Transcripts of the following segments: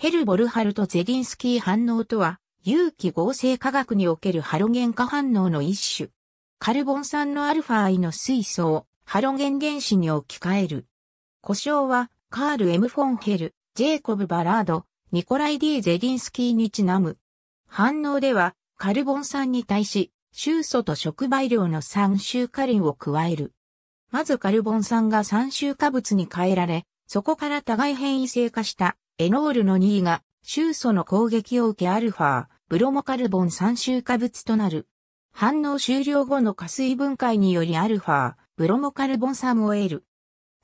ヘルボルハルト・ゼリンスキー反応とは、有機合成化学におけるハロゲン化反応の一種。カルボン酸のアルファイの水素をハロゲン原子に置き換える。故障は、カール・エムフォンヘル、ジェイコブ・バラード、ニコライ・ディ・ゼリンスキーにちなむ。反応では、カルボン酸に対し、臭素と触媒量の酸臭化リンを加える。まずカルボン酸が酸臭化物に変えられ、そこから互い変異性化したエノールの2位が、臭素の攻撃を受けアルファ、ブロモカルボン3臭化物となる。反応終了後の加水分解によりアルファ、ブロモカルボン酸を得る。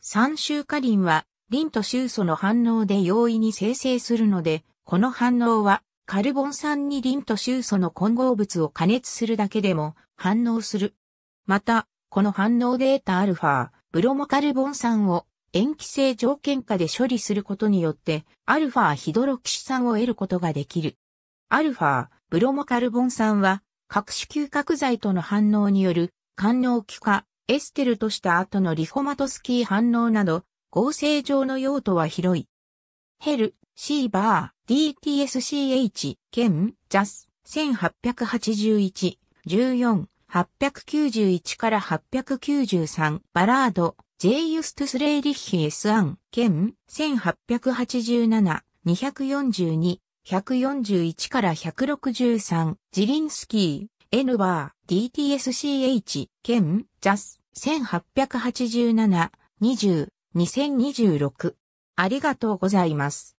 三臭化リンは、リンと臭素の反応で容易に生成するので、この反応は、カルボン酸にリンと臭素の混合物を加熱するだけでも反応する。また、この反応で得たアルファ、ブロモカルボン酸を塩基性条件下で処理することによって、アルファヒドロキシ酸を得ることができる。アルファ、ブロモカルボン酸は、各種嗅覚剤との反応による、官能気化、エステルとした後のリフォマトスキー反応など、合成上の用途は広い。ヘル、シーバー、DTSCH、ケン、ジャス、1881、14、891から893、バラード、ジェイユストス・レイリッヒ S 案、件、1887、242、141から163、ジリンスキー、N バー、DTSCH、兼、ジャス、1887、20、2026。ありがとうございます。